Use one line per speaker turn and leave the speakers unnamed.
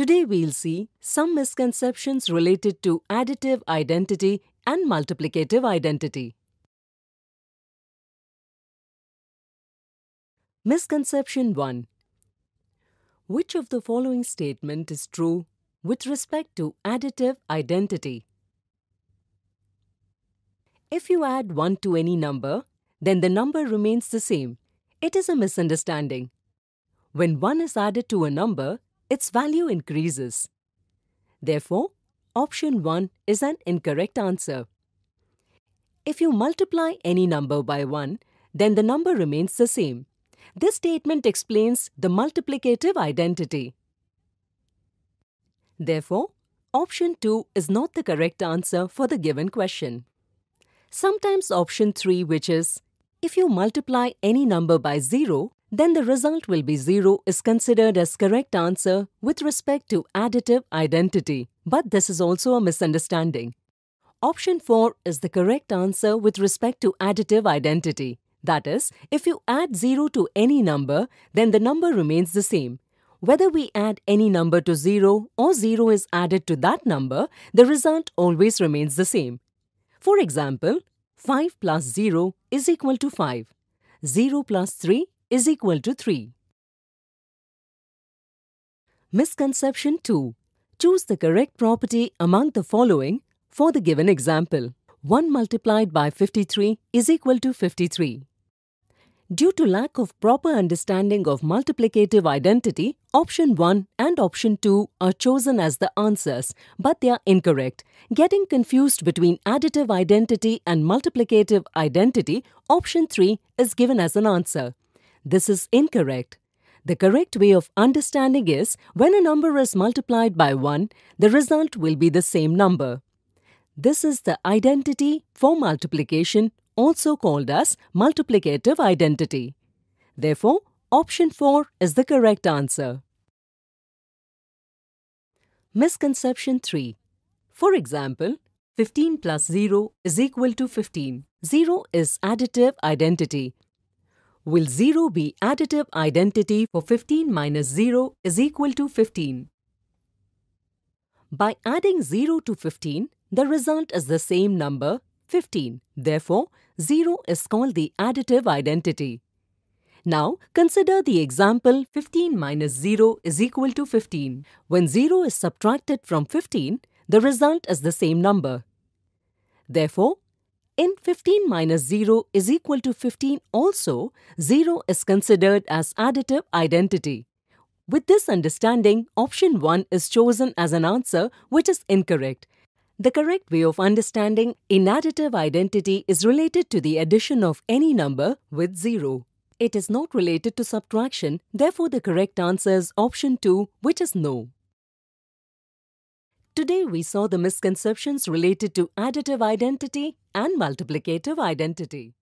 Today we'll see some misconceptions related to additive identity and multiplicative identity. Misconception 1. Which of the following statement is true with respect to additive identity? If you add 1 to any number, then the number remains the same. It is a misunderstanding. When 1 is added to a number, its value increases. Therefore, option 1 is an incorrect answer. If you multiply any number by 1, then the number remains the same. This statement explains the multiplicative identity. Therefore, option 2 is not the correct answer for the given question. Sometimes option 3 which is, if you multiply any number by 0, then the result will be 0 is considered as correct answer with respect to additive identity. But this is also a misunderstanding. Option 4 is the correct answer with respect to additive identity. That is, if you add 0 to any number, then the number remains the same. Whether we add any number to 0 or 0 is added to that number, the result always remains the same. For example, 5 plus 0 is equal to 5. 0 plus 3 is equal to 3. Misconception 2. Choose the correct property among the following for the given example. 1 multiplied by 53 is equal to 53. Due to lack of proper understanding of multiplicative identity, option 1 and option 2 are chosen as the answers, but they are incorrect. Getting confused between additive identity and multiplicative identity, option 3 is given as an answer. This is incorrect. The correct way of understanding is when a number is multiplied by 1, the result will be the same number. This is the identity for multiplication also called as multiplicative identity. Therefore, option 4 is the correct answer. Misconception 3. For example, 15 plus 0 is equal to 15. 0 is additive identity will 0 be additive identity for 15 minus 0 is equal to 15? By adding 0 to 15, the result is the same number, 15. Therefore, 0 is called the additive identity. Now, consider the example 15 minus 0 is equal to 15. When 0 is subtracted from 15, the result is the same number. Therefore, in 15 minus 0 is equal to 15 also, 0 is considered as additive identity. With this understanding, option 1 is chosen as an answer which is incorrect. The correct way of understanding in additive identity is related to the addition of any number with 0. It is not related to subtraction, therefore the correct answer is option 2 which is no. Today we saw the misconceptions related to additive identity and multiplicative identity.